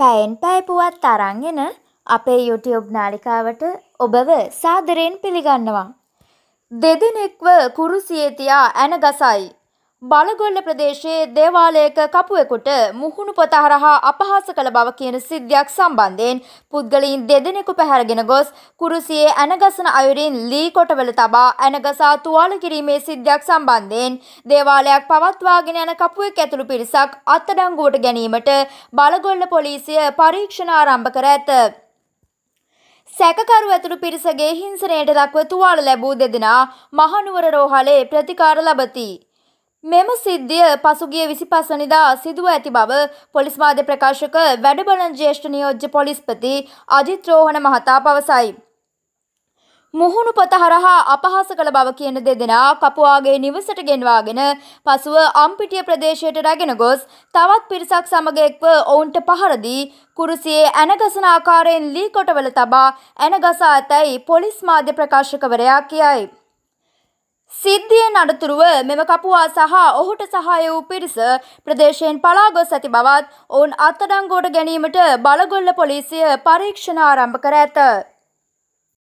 පැයෙන් පැය පුවත් අරන් එන අපේ YouTube නාලිකාවට ඔබව සාදරයෙන් පිළිගන්නවා. දෙදෙනෙක්ව කුරුසියේ තියා ඇන ගසයි. බලගොල්ල ප්‍රදේශයේ දේවාලයක කපුවෙකුට මුහුණු පොත හරහා අපහාස කළ බව කියන සිද්ධියක් සම්බන්ධයෙන් පුද්ගලයින් දෙදෙනෙකු පැහැරගෙන ගොස් කුරුසියේ ඇනගසන අයුරින් ලී කොටවල තබා ඇනගසා තුවාල කිරීමේ සිද්ධියක් සම්බන්ධයෙන් දේවාලයක් පවත්වාගෙන යන කපුවෙක් ඇතුළු පිරිසක් අත්අඩංගුවට ගැනීමට බලගොල්ල පොලිසිය පරීක්ෂණ ආරම්භ කර ඇත. සැකකරු ඇතුළු පිරිසගේ හිංසනයට දක්ව තුවාල ලැබූ දෙදෙනා මහනුවර රෝහලේ ප්‍රතිකාර ලබති. මෙම සිද්ධිය පසුගිය විසිපසනිදා සිදුව ඇති බව පොලිස් මාධ්‍ය ප්‍රකාශක වැඩබලන ජ්‍යෙෂ්ඨ නියෝජ්‍ය පොලිස්පති අජිත් රෝහණ මහතා පවසයි. මුහුණු පොත හරහා අපහාස කළ බව කියන දෙදෙනා කපුවාගේ නිවසට ගෙන්වාගෙන පසුව අම්පිටිය ප්‍රදේශයට රැගෙන ගොස් තවත් පිරිසක් සමග එක්ව ඔවුන්ට පහරදී කුරුසියේ ඇනගසන ආකාරයෙන් ලී කොටවල තබා ඇනගසා ඇතැයි පොලිස් මාධ්‍ය ප්‍රකාශකවරයා කියයි. සිද්ධියෙන් අනතුරුව මෙම කපුවා සහ ඔහුට සහාය වූ පිරිස ප්‍රදේශයෙන් පලා ගොස් ඇති බවත් ඔවුන් අත්අඩංගුවට ගැනීමට බලගොල්ල පොලිසිය පරීක්ෂණ ආරම්භ කර ඇත.